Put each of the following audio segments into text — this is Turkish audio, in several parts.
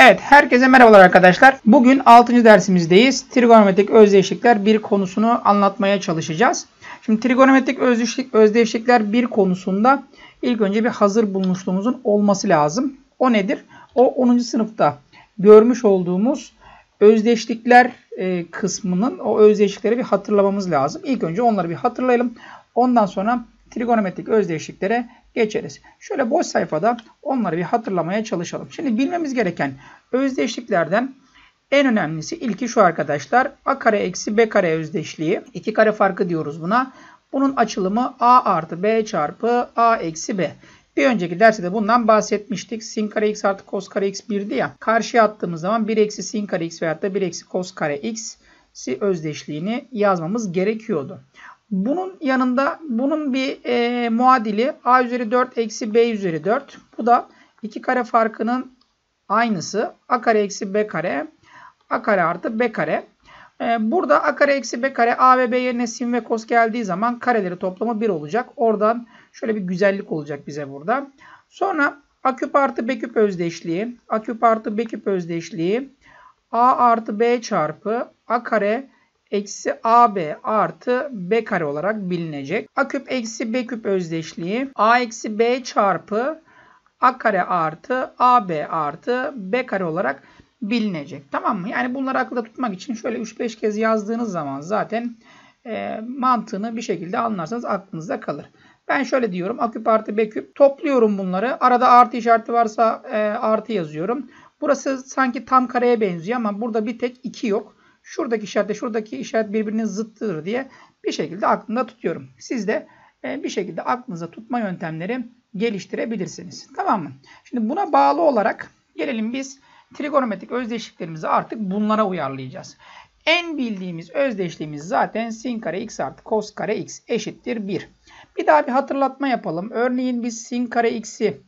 Evet herkese merhabalar arkadaşlar. Bugün 6. dersimizdeyiz. Trigonometrik özdeşlikler bir konusunu anlatmaya çalışacağız. Şimdi trigonometrik özdeşlik, özdeşlikler bir konusunda ilk önce bir hazır bulmuşluğumuzun olması lazım. O nedir? O 10. sınıfta görmüş olduğumuz özdeşlikler e, kısmının o özdeşlikleri bir hatırlamamız lazım. İlk önce onları bir hatırlayalım. Ondan sonra trigonometrik özdeşliklere geçeriz. Şöyle boş sayfada onları bir hatırlamaya çalışalım. Şimdi bilmemiz gereken özdeşliklerden en önemlisi ilki şu arkadaşlar. A kare eksi B kare özdeşliği. iki kare farkı diyoruz buna. Bunun açılımı A artı B çarpı A eksi B. Bir önceki derste de bundan bahsetmiştik. Sin kare x artı cos kare x 1'di ya. Karşıya attığımız zaman 1 eksi sin kare x veyahut da 1 eksi cos kare x özdeşliğini yazmamız gerekiyordu. Bunun yanında bunun bir e, muadili a üzeri 4 eksi b üzeri 4. Bu da iki kare farkının aynısı. a kare eksi b kare. a kare artı b kare. E, burada a kare eksi b kare a ve b yerine sin ve kos geldiği zaman kareleri toplamı 1 olacak. Oradan şöyle bir güzellik olacak bize burada. Sonra a küp artı b küp özdeşliği. a küp artı b küp özdeşliği. a artı b çarpı a kare eksi AB artı B kare olarak bilinecek. A küp eksi B küp özdeşliği A eksi B çarpı A kare artı AB artı B kare olarak bilinecek. Tamam mı? Yani bunları akılda tutmak için şöyle 3-5 kez yazdığınız zaman zaten e, mantığını bir şekilde anlarsanız aklınızda kalır. Ben şöyle diyorum. A küp artı B küp. Topluyorum bunları. Arada artı işareti varsa e, artı yazıyorum. Burası sanki tam kareye benziyor ama burada bir tek 2 yok şuradaki işaret, şuradaki işaret birbirinin zıttıdır diye bir şekilde aklında tutuyorum. Siz de e, bir şekilde aklınıza tutma yöntemleri geliştirebilirsiniz. Tamam mı? Şimdi buna bağlı olarak gelelim biz trigonometrik özdeşliklerimizi artık bunlara uyarlayacağız. En bildiğimiz özdeşliğimiz zaten sin kare x artı cos kare x eşittir 1. Bir daha bir hatırlatma yapalım. Örneğin biz sin kare x'i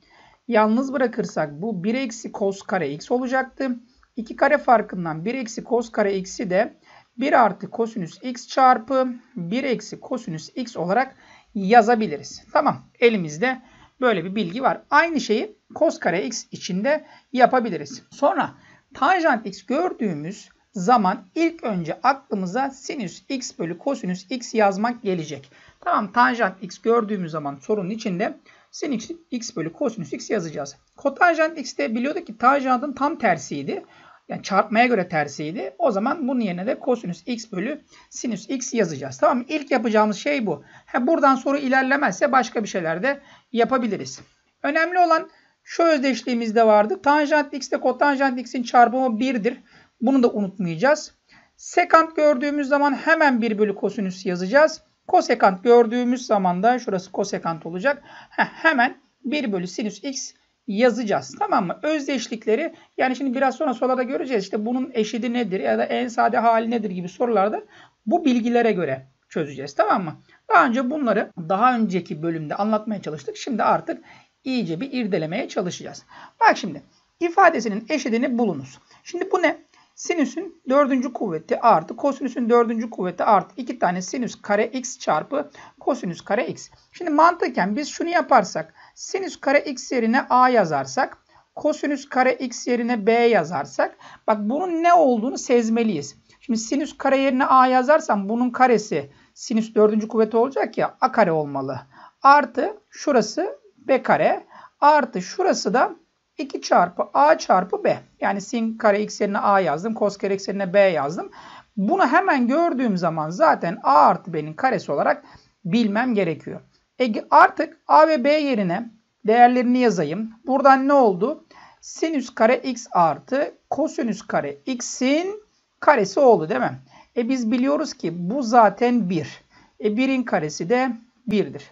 yalnız bırakırsak bu 1 eksi cos kare x olacaktı. 2 kare farkından 1 eksi kos kare x'i de 1 artı kosinüs x çarpı 1 eksi kosinüs x olarak yazabiliriz. Tamam elimizde böyle bir bilgi var. Aynı şeyi kos kare x içinde yapabiliriz. Sonra tanjant x gördüğümüz zaman ilk önce aklımıza sinüs x bölü kosinüs x yazmak gelecek. Tamam tanjant x gördüğümüz zaman sorunun içinde sin x, x bölü kosinüs x yazacağız. Kotanjant x de biliyorduk ki tanjantın tam tersiydi. Yani çarpmaya göre tersiydi. O zaman bunun yerine de kosinüs x bölü sinüs x yazacağız. Tamam mı? İlk yapacağımız şey bu. Ha, buradan sonra ilerlemezse başka bir şeyler de yapabiliriz. Önemli olan şu özdeşliğimiz de vardı. Tanjant x ile kotanjant x'in çarpımı 1'dir. Bunu da unutmayacağız. Sekant gördüğümüz zaman hemen 1 bölü kosinüs yazacağız. Kosekant gördüğümüz zaman da şurası kosekant olacak. Heh, hemen 1 bölü sinüs x yazacağız. Tamam mı? Özdeşlikleri yani şimdi biraz sonra sola da göreceğiz. İşte bunun eşidi nedir ya da en sade hali nedir gibi sorularda bu bilgilere göre çözeceğiz. Tamam mı? Daha önce bunları daha önceki bölümde anlatmaya çalıştık. Şimdi artık iyice bir irdelemeye çalışacağız. Bak şimdi ifadesinin eşidini bulunuz. Şimdi bu ne? Sinüsün dördüncü kuvveti artı kosinüsün dördüncü kuvveti artı iki tane sinüs kare x çarpı kosinüs kare x. Şimdi mantıken biz şunu yaparsak sinüs kare x yerine a yazarsak kosinüs kare x yerine b yazarsak bak bunun ne olduğunu sezmeliyiz. Şimdi sinüs kare yerine a yazarsam bunun karesi sinüs dördüncü kuvveti olacak ya a kare olmalı. Artı şurası b kare artı şurası da 2 çarpı a çarpı b. Yani sin kare x yerine a yazdım. Kos kare x yerine b yazdım. Bunu hemen gördüğüm zaman zaten a artı b'nin karesi olarak bilmem gerekiyor. E artık a ve b yerine değerlerini yazayım. Buradan ne oldu? Sinüs kare x artı kosinüs kare x'in karesi oldu değil mi? E biz biliyoruz ki bu zaten 1. E 1'in karesi de 1'dir.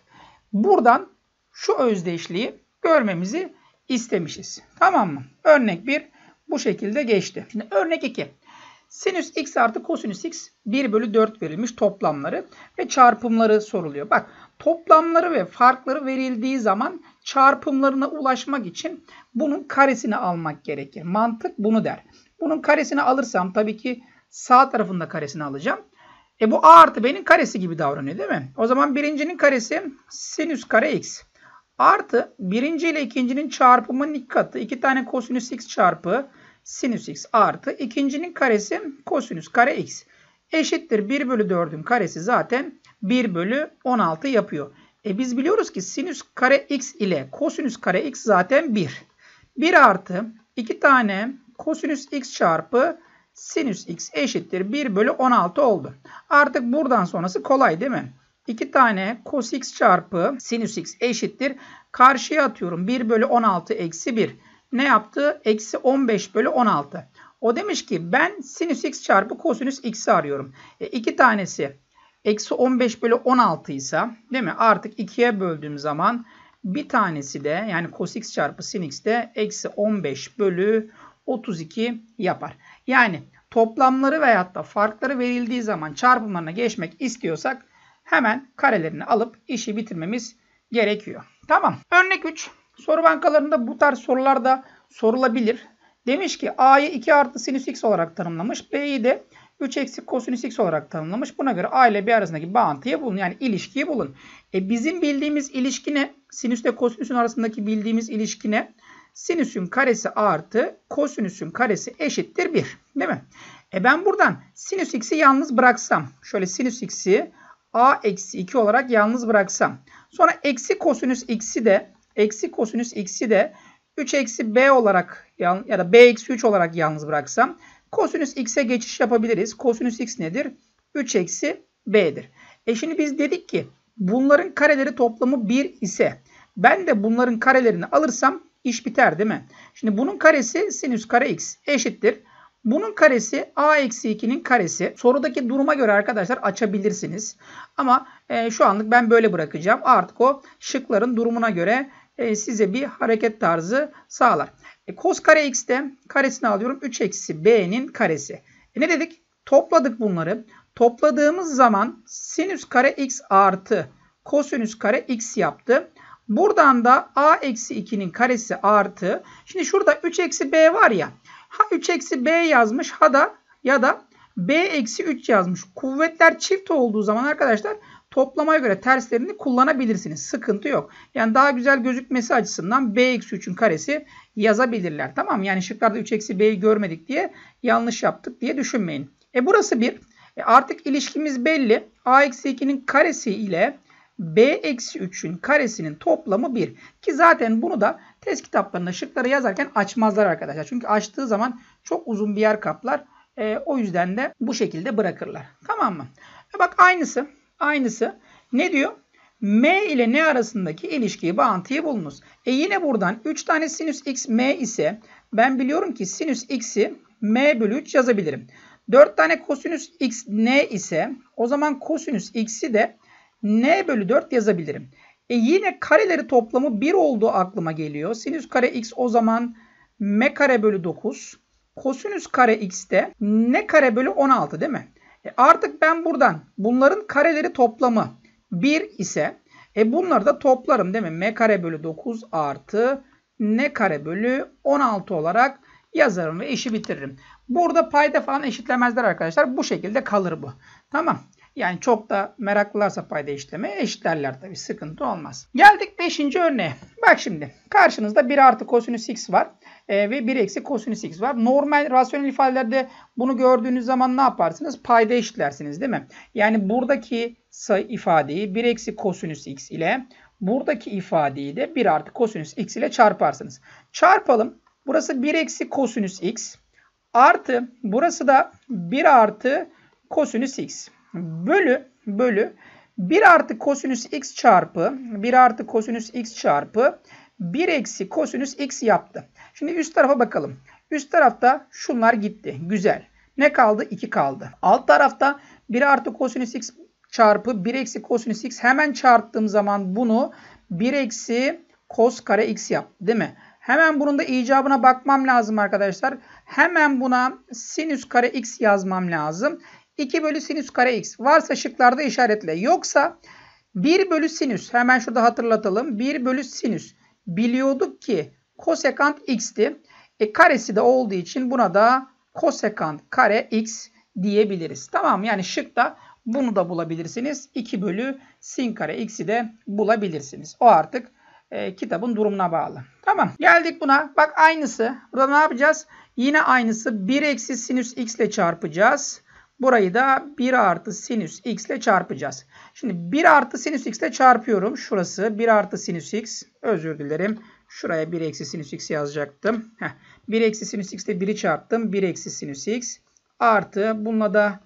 Buradan şu özdeşliği görmemizi istemişiz. Tamam mı? Örnek 1 bu şekilde geçti. Şimdi örnek 2. Sinüs x artı kosinüs x 1 bölü 4 verilmiş toplamları ve çarpımları soruluyor. Bak toplamları ve farkları verildiği zaman çarpımlarına ulaşmak için bunun karesini almak gerekir. Mantık bunu der. Bunun karesini alırsam tabii ki sağ tarafında karesini alacağım. E bu a artı b'nin karesi gibi davranıyor değil mi? O zaman birincinin karesi sinüs kare x. Artı birinci ile ikincinin çarpımının iki katı. iki tane kosinüs x çarpı sinüs x artı ikincinin karesi kosinüs kare x. Eşittir 1 bölü 4'ün karesi zaten 1 bölü 16 yapıyor. E biz biliyoruz ki sinüs kare x ile kosinüs kare x zaten 1. 1 artı 2 tane kosinüs x çarpı sinüs x eşittir 1 bölü 16 oldu. Artık buradan sonrası kolay değil mi? 2 tane cos x çarpı sinüs x eşittir. Karşıya atıyorum 1 bölü 16 eksi 1. Ne yaptı? Eksi 15 bölü 16. O demiş ki ben sinüs x çarpı kosinüs x'i arıyorum. E, iki tanesi eksi 15 bölü 16 ise değil mi? Artık 2'ye böldüğüm zaman bir tanesi de yani cos x çarpı sin x de eksi 15 bölü 32 yapar. Yani toplamları veyahut da farkları verildiği zaman çarpımlarına geçmek istiyorsak hemen karelerini alıp işi bitirmemiz gerekiyor. Tamam. Örnek 3. Soru bankalarında bu tarz sorular da sorulabilir. Demiş ki A'yı 2 artı sinüs x olarak tanımlamış. B'yi de 3 eksi kosinüs x olarak tanımlamış. Buna göre A ile B arasındaki bağıntıyı bulun. Yani ilişkiyi bulun. E bizim bildiğimiz ilişki ne? Sinüsle kosinüsün arasındaki bildiğimiz ilişki ne? Sinüsün karesi artı kosinüsün karesi eşittir 1. Değil mi? E ben buradan sinüs x'i yalnız bıraksam. Şöyle sinüs x'i a eksi 2 olarak yalnız bıraksam. Sonra eksi kosinüs x'i de eksi kosinüs x'i de 3 eksi b olarak ya da b eksi 3 olarak yalnız bıraksam kosinüs x'e geçiş yapabiliriz. Kosinüs x nedir? 3 eksi b'dir. E şimdi biz dedik ki bunların kareleri toplamı 1 ise ben de bunların karelerini alırsam iş biter değil mi? Şimdi bunun karesi sinüs kare x eşittir. Bunun karesi a eksi 2'nin karesi. Sorudaki duruma göre arkadaşlar açabilirsiniz. Ama e, şu anlık ben böyle bırakacağım. Artık o şıkların durumuna göre e, size bir hareket tarzı sağlar. E, cos kare x de karesini alıyorum. 3 eksi b'nin karesi. E, ne dedik? Topladık bunları. Topladığımız zaman sinüs kare x artı kosinüs kare x yaptı. Buradan da a eksi 2'nin karesi artı. Şimdi şurada 3 eksi b var ya. Ha 3 eksi B yazmış. Ha da ya da B eksi 3 yazmış. Kuvvetler çift olduğu zaman arkadaşlar toplamaya göre terslerini kullanabilirsiniz. Sıkıntı yok. Yani daha güzel gözükmesi açısından B eksi 3'ün karesi yazabilirler. Tamam Yani şıklarda 3 eksi B'yi görmedik diye yanlış yaptık diye düşünmeyin. E burası bir, E artık ilişkimiz belli. A eksi 2'nin karesi ile b eksi 3'ün karesinin toplamı 1. Ki zaten bunu da test kitaplarında şıkları yazarken açmazlar arkadaşlar. Çünkü açtığı zaman çok uzun bir yer kaplar. E, o yüzden de bu şekilde bırakırlar. Tamam mı? E bak aynısı. Aynısı. Ne diyor? M ile N arasındaki ilişkiyi, bağıntıyı bulunuz. E yine buradan 3 tane sinüs x M ise ben biliyorum ki sinüs x'i M bölü 3 yazabilirim. 4 tane kosinüs x N ise o zaman kosinüs x'i de n bölü 4 yazabilirim. E yine kareleri toplamı 1 olduğu aklıma geliyor. Sinüs kare x o zaman m kare bölü 9. Kosinüs kare x de n kare bölü 16 değil mi? E artık ben buradan bunların kareleri toplamı 1 ise e bunları da toplarım değil mi? m kare bölü 9 artı n kare bölü 16 olarak yazarım ve işi bitiririm. Burada payda falan eşitlemezler arkadaşlar. Bu şekilde kalır bu. Tamam. Yani çok da meraklılarsa payda işlemi eşitlerler tabi sıkıntı olmaz. Geldik 5. örneğe. Bak şimdi karşınızda 1 artı kosinüs x var e, ve 1 eksi kosinüs x var. Normal rasyonel ifadelerde bunu gördüğünüz zaman ne yaparsınız? Payda eşitlersiniz değil mi? Yani buradaki sayı ifadeyi 1 eksi kosinüs x ile buradaki ifadeyi de 1 artı kosinüs x ile çarparsınız. Çarpalım. Burası 1 eksi kosinüs x artı burası da 1 artı kosinüs x bölü bölü 1 artı kosinüs x çarpı 1 artı kosinüs x çarpı 1 eksi kosinüs x yaptı. Şimdi üst tarafa bakalım. Üst tarafta şunlar gitti. Güzel. Ne kaldı? 2 kaldı. Alt tarafta 1 artı kosinüs x çarpı 1 eksi kosinüs x hemen çarptığım zaman bunu 1 eksi kos kare x yap, değil mi? Hemen bunun da icabına bakmam lazım arkadaşlar. Hemen buna sinüs kare x yazmam lazım. 2 bölü sinüs kare x varsa şıklarda işaretle. Yoksa 1 bölü sinüs hemen şurada hatırlatalım. 1 bölü sinüs biliyorduk ki kosekant x'ti. E karesi de olduğu için buna da kosekant kare x diyebiliriz. Tamam yani şıkta bunu da bulabilirsiniz. 2 bölü sin kare x'i de bulabilirsiniz. O artık e, kitabın durumuna bağlı. Tamam geldik buna. Bak aynısı. Burada ne yapacağız? Yine aynısı. 1 eksi sinüs x ile çarpacağız. Burayı da 1 artı sinüs x ile çarpacağız. Şimdi 1 artı sinüs x ile çarpıyorum. Şurası 1 artı sinüs x. Özür dilerim. Şuraya 1 eksi sinüs x yazacaktım. Heh. 1 eksi sinüs x ile 1'i çarptım. 1 eksi sinüs x artı bununla da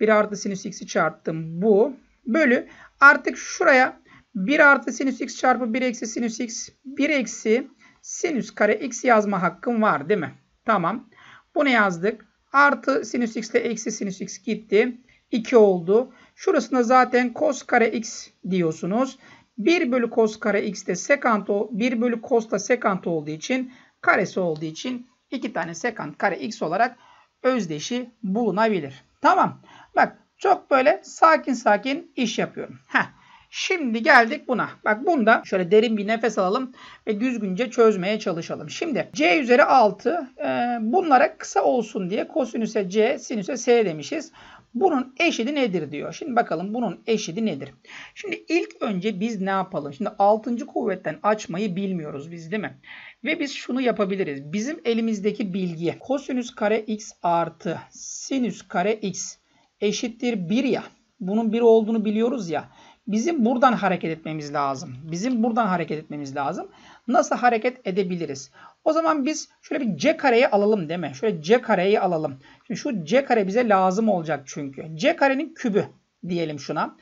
1 artı sinüs x'i çarptım. Bu bölü artık şuraya 1 artı sinüs x çarpı 1 eksi sinüs x 1 eksi sinüs kare x yazma hakkım var değil mi? Tamam. Bunu yazdık. Artı sinüs x ile eksi sinüs x gitti. 2 oldu. Şurasında zaten cos kare x diyorsunuz. 1 bölü cos kare x de sekant o, 1 bölü cos da sekant olduğu için karesi olduğu için 2 tane sekant kare x olarak özdeşi bulunabilir. Tamam. Bak çok böyle sakin sakin iş yapıyorum. Heh. Şimdi geldik buna. Bak bunda şöyle derin bir nefes alalım ve düzgünce çözmeye çalışalım. Şimdi c üzeri 6 e, bunlara kısa olsun diye kosinüse c sinüse s demişiz. Bunun eşidi nedir diyor. Şimdi bakalım bunun eşidi nedir? Şimdi ilk önce biz ne yapalım? Şimdi 6. kuvvetten açmayı bilmiyoruz biz değil mi? Ve biz şunu yapabiliriz. Bizim elimizdeki bilgi kosinüs kare x artı sinüs kare x eşittir 1 ya. Bunun 1 olduğunu biliyoruz ya. Bizim buradan hareket etmemiz lazım. Bizim buradan hareket etmemiz lazım. Nasıl hareket edebiliriz? O zaman biz şöyle bir c kareyi alalım değil mi? Şöyle c kareyi alalım. Şimdi şu c kare bize lazım olacak çünkü. c karenin kübü diyelim şuna.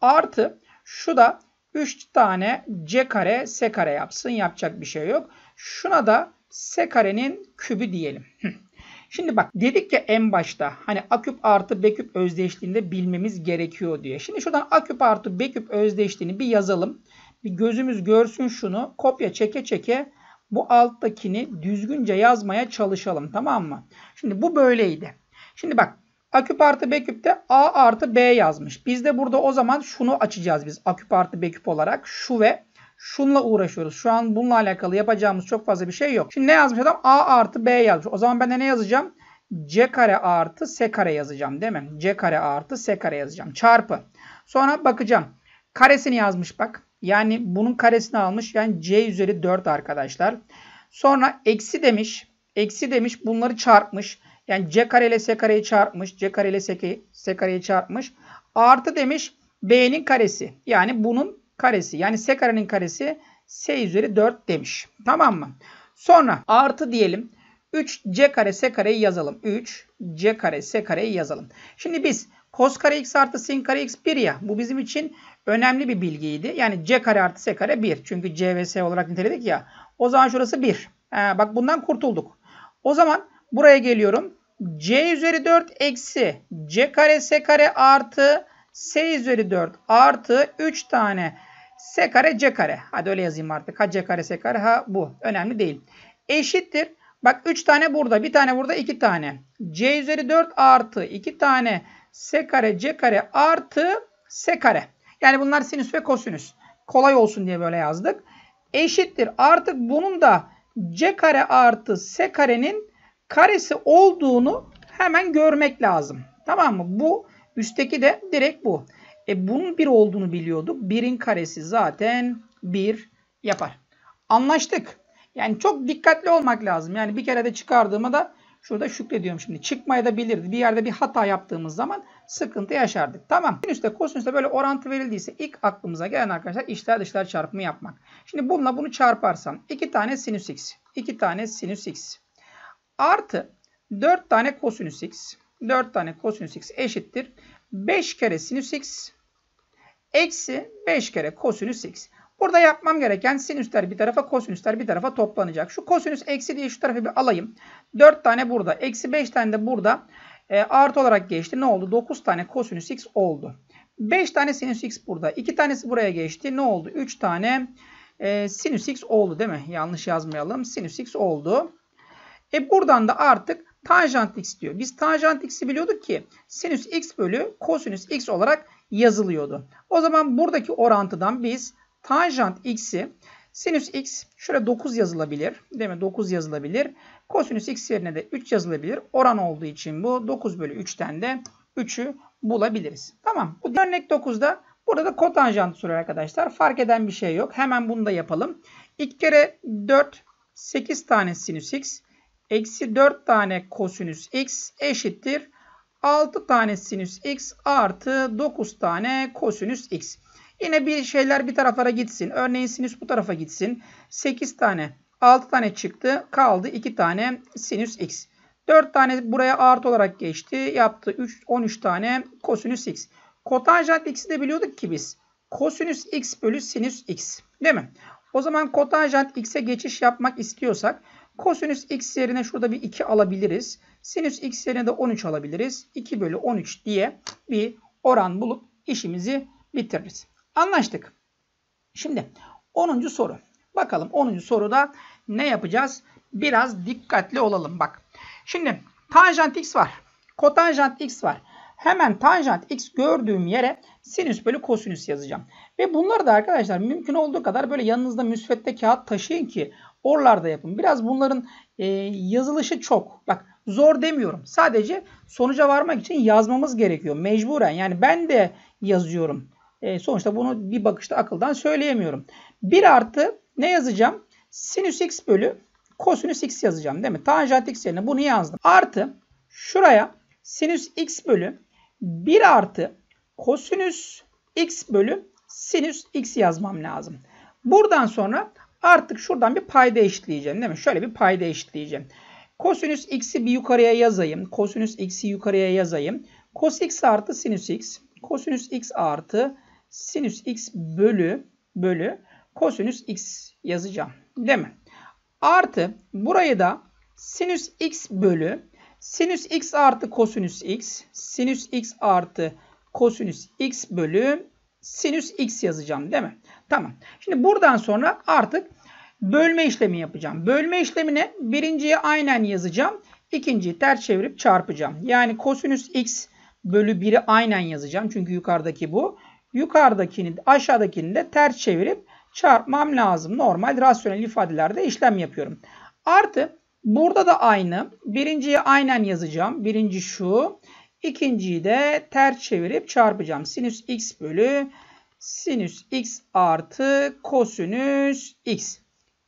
Artı şu da 3 tane c kare s kare yapsın. Yapacak bir şey yok. Şuna da s karenin kübü diyelim. Şimdi bak dedik ya en başta hani A küp artı B küp özdeşliğinde bilmemiz gerekiyor diye. Şimdi şuradan A küp artı B küp özdeşliğini bir yazalım. Bir gözümüz görsün şunu. Kopya çeke çeke bu alttakini düzgünce yazmaya çalışalım tamam mı? Şimdi bu böyleydi. Şimdi bak A küp artı B küpte A artı B yazmış. Biz de burada o zaman şunu açacağız biz A küp artı B küp olarak. Şu ve şunla uğraşıyoruz. Şu an bununla alakalı yapacağımız çok fazla bir şey yok. Şimdi ne yazmış adam? A artı B yazmış. O zaman ben de ne yazacağım? C kare artı S kare yazacağım değil mi? C kare artı S kare yazacağım. Çarpı. Sonra bakacağım. Karesini yazmış bak. Yani bunun karesini almış. Yani C üzeri 4 arkadaşlar. Sonra eksi demiş. Eksi demiş bunları çarpmış. Yani C kare ile S kareyi çarpmış. C kare ile S kareyi çarpmış. Artı demiş B'nin karesi. Yani bunun karesi yani s karenin karesi s üzeri 4 demiş. Tamam mı? Sonra artı diyelim. 3c kare s kareyi yazalım. 3c kare s kareyi yazalım. Şimdi biz cos kare x artı sin kare x 1 ya. Bu bizim için önemli bir bilgiydi. Yani c kare artı s kare 1. Çünkü c ve s olarak niteledik ya. O zaman şurası 1. Ha, ee, bak bundan kurtulduk. O zaman buraya geliyorum. c üzeri 4 eksi c kare s kare artı s üzeri 4 artı 3 tane S kare C kare. Hadi öyle yazayım artık. Ha C kare S kare ha bu. Önemli değil. Eşittir. Bak 3 tane burada. Bir tane burada. 2 tane. C üzeri 4 artı 2 tane S kare C kare artı S kare. Yani bunlar sinüs ve kosinüs. Kolay olsun diye böyle yazdık. Eşittir. Artık bunun da C kare artı S karenin karesi olduğunu hemen görmek lazım. Tamam mı? Bu üstteki de direkt bu. E bunun bir olduğunu biliyorduk. Birin karesi zaten bir yapar. Anlaştık. Yani çok dikkatli olmak lazım. Yani bir kere de çıkardığıma da şurada şükrediyorum şimdi. Çıkmaya da bilirdi. Bir yerde bir hata yaptığımız zaman sıkıntı yaşardık. Tamam. Sinüste kosinüste böyle orantı verildiyse ilk aklımıza gelen arkadaşlar içler dışlar çarpımı yapmak. Şimdi bununla bunu çarparsam iki tane sinüs x. iki tane sinüs x. Artı 4 tane kosinüs x. 4 tane kosinüs x eşittir. 5 kere sinüs x eksi 5 kere kosinüs x. Burada yapmam gereken sinüsler bir tarafa kosinüsler bir tarafa toplanacak. Şu kosinüs eksi diye şu tarafı bir alayım. 4 tane burada. Eksi 5 tane de burada. E, artı olarak geçti. Ne oldu? 9 tane kosinüs x oldu. 5 tane sinüs x burada. 2 tanesi buraya geçti. Ne oldu? 3 tane e, sinüs x oldu değil mi? Yanlış yazmayalım. Sinüs x oldu. E buradan da artık Tanjant x diyor. Biz tanjant x'i biliyorduk ki sinüs x bölü kosinüs x olarak yazılıyordu. O zaman buradaki orantıdan biz tanjant x'i sinüs x şöyle 9 yazılabilir. Değil mi? 9 yazılabilir. Kosinüs x yerine de 3 yazılabilir. Oran olduğu için bu 9 bölü 3'ten de 3'ü bulabiliriz. Tamam. Bu örnek 9'da burada da kotanjant soruyor arkadaşlar. Fark eden bir şey yok. Hemen bunu da yapalım. 2 kere 4 8 tane sinüs x eksi 4 tane kosinüs x eşittir. 6 tane sinüs x artı 9 tane kosinüs x. Yine bir şeyler bir taraflara gitsin. Örneğin sinüs bu tarafa gitsin. 8 tane 6 tane çıktı. Kaldı 2 tane sinüs x. 4 tane buraya artı olarak geçti. Yaptı 3, 13 tane kosinüs x. Kotanjant x'i de biliyorduk ki biz. Kosinüs x bölü sinüs x. Değil mi? O zaman kotanjant x'e geçiş yapmak istiyorsak Kosinüs x yerine şurada bir 2 alabiliriz. Sinüs x yerine de 13 alabiliriz. 2 bölü 13 diye bir oran bulup işimizi bitiririz. Anlaştık. Şimdi 10. soru. Bakalım 10. soruda ne yapacağız? Biraz dikkatli olalım bak. Şimdi tanjant x var. Kotanjant x var. Hemen tanjant x gördüğüm yere sinüs bölü kosinüs yazacağım. Ve bunları da arkadaşlar mümkün olduğu kadar böyle yanınızda müsvedde kağıt taşıyın ki Orlarda yapın. Biraz bunların e, yazılışı çok. Bak zor demiyorum. Sadece sonuca varmak için yazmamız gerekiyor. Mecburen. Yani ben de yazıyorum. E, sonuçta bunu bir bakışta akıldan söyleyemiyorum. 1 artı ne yazacağım? Sinüs x bölü kosinüs x yazacağım değil mi? Tanjant x yerine bunu yazdım. Artı şuraya sinüs x bölü 1 artı kosinüs x bölü sinüs x yazmam lazım. Buradan sonra Artık şuradan bir payda eşitleyeceğim değil mi? Şöyle bir payda eşitleyeceğim. Kosinüs x'i bir yukarıya yazayım. Kosinüs x'i yukarıya yazayım. Kos x artı sinüs x. Kosinüs x artı sinüs x bölü bölü kosinüs x yazacağım. Değil mi? Artı burayı da sinüs x bölü sinüs x artı kosinüs x. Sinüs x artı kosinüs x bölü sinüs x yazacağım. Değil mi? Tamam. Şimdi buradan sonra artık bölme işlemi yapacağım. Bölme işlemine birinciyi aynen yazacağım. İkinciyi ters çevirip çarpacağım. Yani kosinüs x bölü 1'i aynen yazacağım. Çünkü yukarıdaki bu. Yukarıdakini aşağıdakini de ters çevirip çarpmam lazım. Normal rasyonel ifadelerde işlem yapıyorum. Artı burada da aynı. Birinciyi aynen yazacağım. Birinci şu. İkinciyi de ters çevirip çarpacağım. Sinüs x bölü sinüs x artı kosinüs x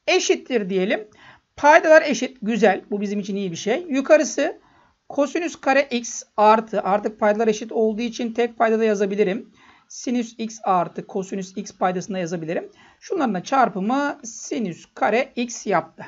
eşittir diyelim. Paydalar eşit. Güzel. Bu bizim için iyi bir şey. Yukarısı kosinüs kare x artı artık paydalar eşit olduğu için tek paydada yazabilirim. Sinüs x artı kosinüs x paydasında yazabilirim. Şunların da çarpımı sinüs kare x yaptı.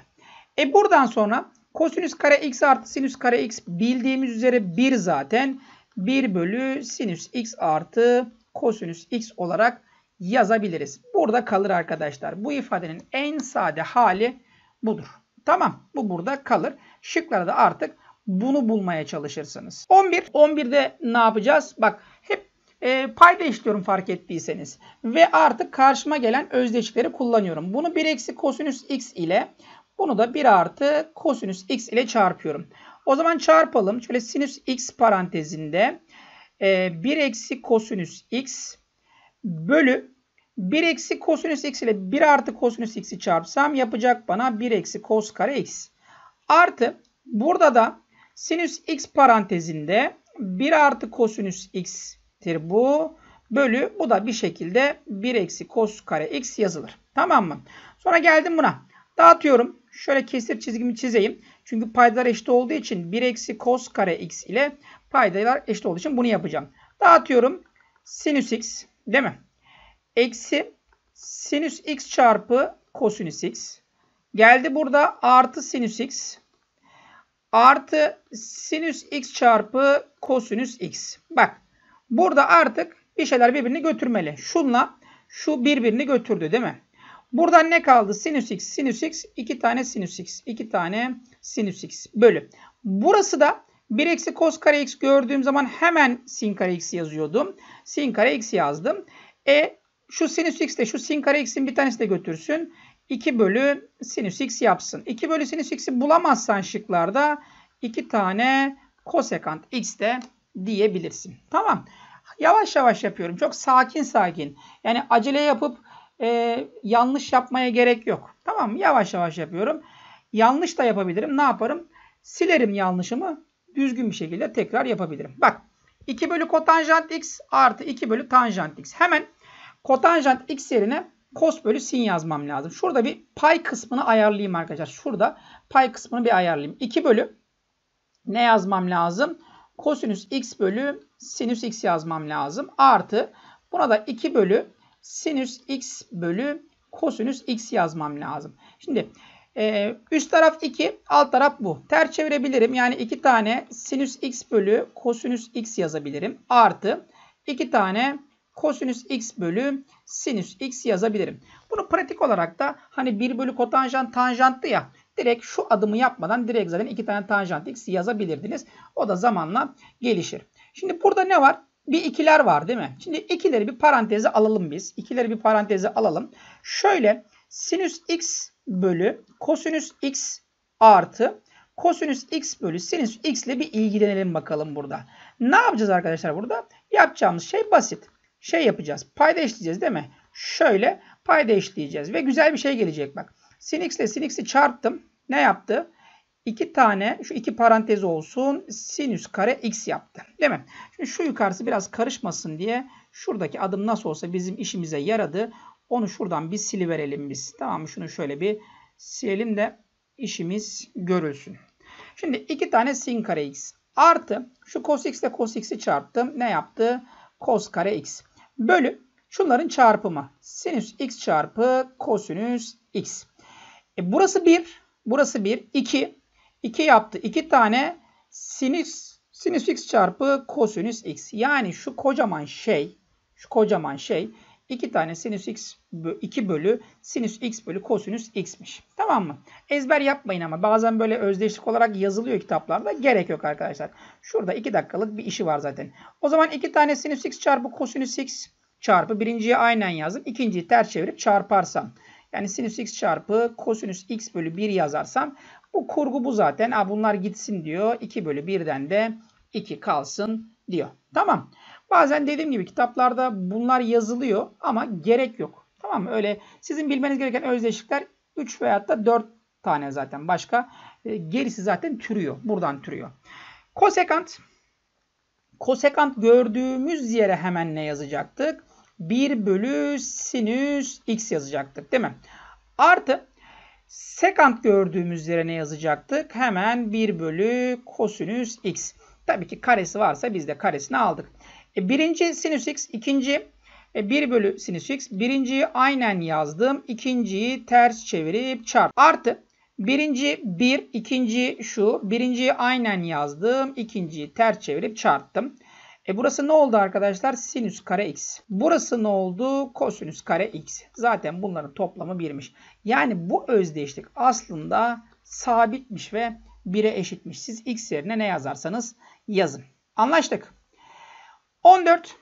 E buradan sonra kosinüs kare x artı sinüs kare x bildiğimiz üzere 1 zaten. 1 bölü sinüs x artı kosinüs x olarak yazabiliriz. Burada kalır arkadaşlar. Bu ifadenin en sade hali budur. Tamam bu burada kalır. Şıklara da artık bunu bulmaya çalışırsınız. 11. 11'de ne yapacağız? Bak hep e, payda fark ettiyseniz. Ve artık karşıma gelen özdeşikleri kullanıyorum. Bunu 1 eksi kosinüs x ile bunu da 1 artı kosinüs x ile çarpıyorum. O zaman çarpalım. Şöyle sinüs x parantezinde e, ee, 1 eksi kosinüs x bölü 1 eksi kosinüs x ile 1 artı kosinüs x'i çarpsam yapacak bana 1 eksi kos kare x. Artı burada da sinüs x parantezinde 1 artı kosinüs x'tir bu. Bölü bu da bir şekilde 1 eksi kos kare x yazılır. Tamam mı? Sonra geldim buna. Dağıtıyorum. Şöyle kesir çizgimi çizeyim. Çünkü paydalar eşit olduğu için 1 eksi kos kare x ile Paydalar eşit olduğu için bunu yapacağım. Dağıtıyorum. Sinüs x değil mi? Eksi sinüs x çarpı kosinüs x. Geldi burada artı sinüs x. Artı sinüs x çarpı kosinüs x. Bak burada artık bir şeyler birbirini götürmeli. Şunla şu birbirini götürdü değil mi? Buradan ne kaldı? Sinüs x, sinüs x, iki tane sinüs x, iki tane sinüs x bölü. Burası da 1 eksi cos kare x gördüğüm zaman hemen sin kare x yazıyordum. Sin kare x yazdım. E şu sinüs x de şu sin kare x'in bir tanesi de götürsün. 2 bölü sinüs x yapsın. 2 bölü sinüs x'i bulamazsan şıklarda 2 tane kosekant x de diyebilirsin. Tamam. Yavaş yavaş yapıyorum. Çok sakin sakin. Yani acele yapıp e, yanlış yapmaya gerek yok. Tamam mı? Yavaş yavaş yapıyorum. Yanlış da yapabilirim. Ne yaparım? Silerim yanlışımı düzgün bir şekilde tekrar yapabilirim. Bak 2 bölü kotanjant x artı 2 bölü tanjant x. Hemen kotanjant x yerine cos bölü sin yazmam lazım. Şurada bir pay kısmını ayarlayayım arkadaşlar. Şurada pay kısmını bir ayarlayayım. 2 bölü ne yazmam lazım? Kosinüs x bölü sinüs x yazmam lazım. Artı buna da 2 bölü sinüs x bölü kosinüs x yazmam lazım. Şimdi ee, üst taraf 2, alt taraf bu. Ter çevirebilirim. Yani 2 tane sinüs x bölü kosinüs x yazabilirim. Artı 2 tane kosinüs x bölü sinüs x yazabilirim. Bunu pratik olarak da hani 1 bölü kotanjant tanjanttı ya. Direkt şu adımı yapmadan direkt zaten 2 tane tanjant x yazabilirdiniz. O da zamanla gelişir. Şimdi burada ne var? Bir ikiler var değil mi? Şimdi ikileri bir paranteze alalım biz. İkileri bir paranteze alalım. Şöyle sinüs x bölü kosinüs x artı kosinüs x bölü sinüs x ile bir ilgilenelim bakalım burada. Ne yapacağız arkadaşlar burada? Yapacağımız şey basit. Şey yapacağız. Payda eşleyeceğiz değil mi? Şöyle payda eşleyeceğiz. Ve güzel bir şey gelecek bak. Sin x ile sin x'i çarptım. Ne yaptı? İki tane şu iki parantez olsun sinüs kare x yaptı. Değil mi? Şimdi şu yukarısı biraz karışmasın diye şuradaki adım nasıl olsa bizim işimize yaradı. Onu şuradan bir siliverelim biz. Tamam mı? Şunu şöyle bir silelim de işimiz görülsün. Şimdi iki tane sin kare x artı şu cos x ile cos x'i çarptım. Ne yaptı? Cos kare x bölü şunların çarpımı. Sinüs x çarpı kosinüs x. E burası 1. Burası 1. 2. 2 yaptı. 2 tane sinüs sinüs x çarpı kosinüs x. Yani şu kocaman şey şu kocaman şey 2 tane sinüs x 2 bölü sinüs x bölü kosinüs x'miş. Tamam mı? Ezber yapmayın ama bazen böyle özdeşlik olarak yazılıyor kitaplarda. Gerek yok arkadaşlar. Şurada 2 dakikalık bir işi var zaten. O zaman 2 tane sinüs x çarpı kosinüs x çarpı birinciyi aynen yazdım. İkinciyi ters çevirip çarparsam. Yani sinüs x çarpı kosinüs x bölü 1 yazarsam bu kurgu bu zaten. Ha, bunlar gitsin diyor. 2 bölü 1'den de 2 kalsın diyor. Tamam. Bazen dediğim gibi kitaplarda bunlar yazılıyor ama gerek yok. Tamam mı? Öyle sizin bilmeniz gereken özdeşlikler 3 veyahut da 4 tane zaten. Başka e, gerisi zaten türüyor. Buradan türüyor. Kosekant. Kosekant gördüğümüz yere hemen ne yazacaktık? 1 bölü sinüs x yazacaktık değil mi? Artı sekant gördüğümüz yere ne yazacaktık? Hemen 1 bölü kosinüs x. Tabii ki karesi varsa biz de karesini aldık. E, birinci sinüs x, ikinci 1 e, bölü sinüs x. Birinciyi aynen yazdım. ikinciyi ters çevirip çarp. Artı birinci 1, bir, ikinci şu. Birinciyi aynen yazdım. ikinciyi ters çevirip çarptım. E burası ne oldu arkadaşlar? Sinüs kare x. Burası ne oldu? Kosinüs kare x. Zaten bunların toplamı 1'miş. Yani bu özdeşlik aslında sabitmiş ve 1'e eşitmiş. Siz x yerine ne yazarsanız yazın. Anlaştık. 14.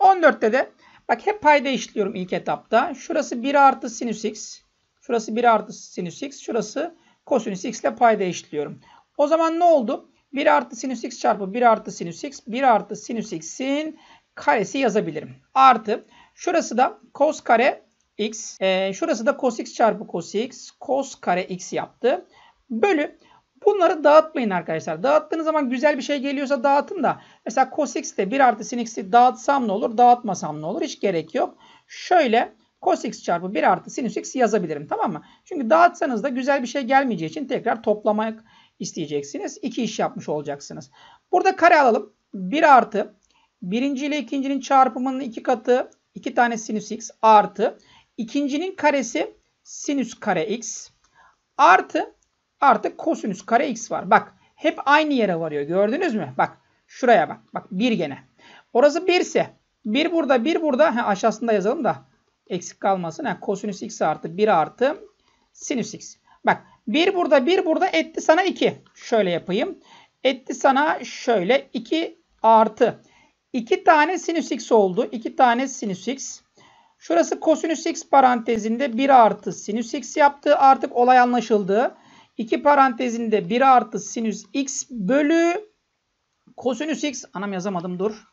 14'te de bak hep payda işliyorum ilk etapta. Şurası 1 artı sinüs x. Şurası 1 artı sinüs x. Şurası kosinüs x ile payda işliyorum. O zaman ne oldu? 1 artı sinüs x çarpı 1 artı sinüs x. 1 artı sinüs x'in karesi yazabilirim. Artı şurası da cos kare x. E, şurası da cos x çarpı cos x. Cos kare x yaptı. Bölü Bunları dağıtmayın arkadaşlar. Dağıttığınız zaman güzel bir şey geliyorsa dağıtın da. Mesela cos x'te 1 artı sin x'i dağıtsam ne olur? Dağıtmasam ne olur? Hiç gerek yok. Şöyle cos x çarpı 1 artı sin x yazabilirim. Tamam mı? Çünkü dağıtsanız da güzel bir şey gelmeyeceği için tekrar toplamak isteyeceksiniz. İki iş yapmış olacaksınız. Burada kare alalım. 1 artı birinci ile ikincinin çarpımının iki katı 2 tane sinüs x artı ikincinin karesi sinüs kare x artı Artık kosinüs kare x var. Bak hep aynı yere varıyor. Gördünüz mü? Bak şuraya bak. Bak 1 gene. Orası 1 ise 1 burada 1 burada. He, aşağısında yazalım da eksik kalmasın. He, kosinüs x artı 1 artı sinüs x. Bak 1 burada 1 burada etti sana 2. Şöyle yapayım. Etti sana şöyle 2 artı. 2 tane sinüs x oldu. 2 tane sinüs x. Şurası kosinüs x parantezinde 1 artı sinüs x yaptı. Artık olay anlaşıldı. 2 parantezinde 1 artı sinüs x bölü kosinüs x. Anam yazamadım dur.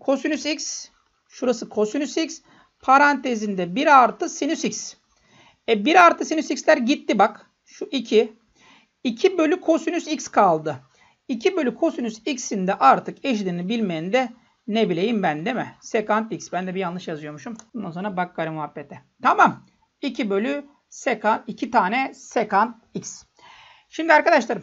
Kosinüs x. Şurası kosinüs x. Parantezinde 1 artı sinüs x. E 1 artı sinüs x'ler gitti bak. Şu 2. 2 bölü kosinüs x kaldı. 2 bölü kosinüs x'in de artık eşitini bilmeyen de ne bileyim ben değil mi? Sekant x. Ben de bir yanlış yazıyormuşum. Bundan sonra bak gari muhabbete. Tamam. 2 bölü sekant 2 tane sekant x. Şimdi arkadaşlarım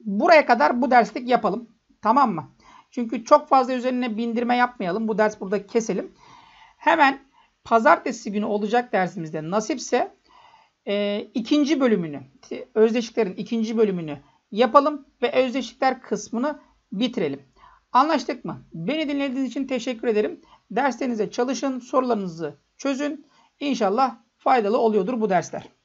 buraya kadar bu derslik yapalım. Tamam mı? Çünkü çok fazla üzerine bindirme yapmayalım. Bu ders burada keselim. Hemen pazartesi günü olacak dersimizde nasipse e, ikinci bölümünü, özdeşiklerin ikinci bölümünü yapalım ve özdeşikler kısmını bitirelim. Anlaştık mı? Beni dinlediğiniz için teşekkür ederim. Derslerinize çalışın, sorularınızı çözün. İnşallah faydalı oluyordur bu dersler.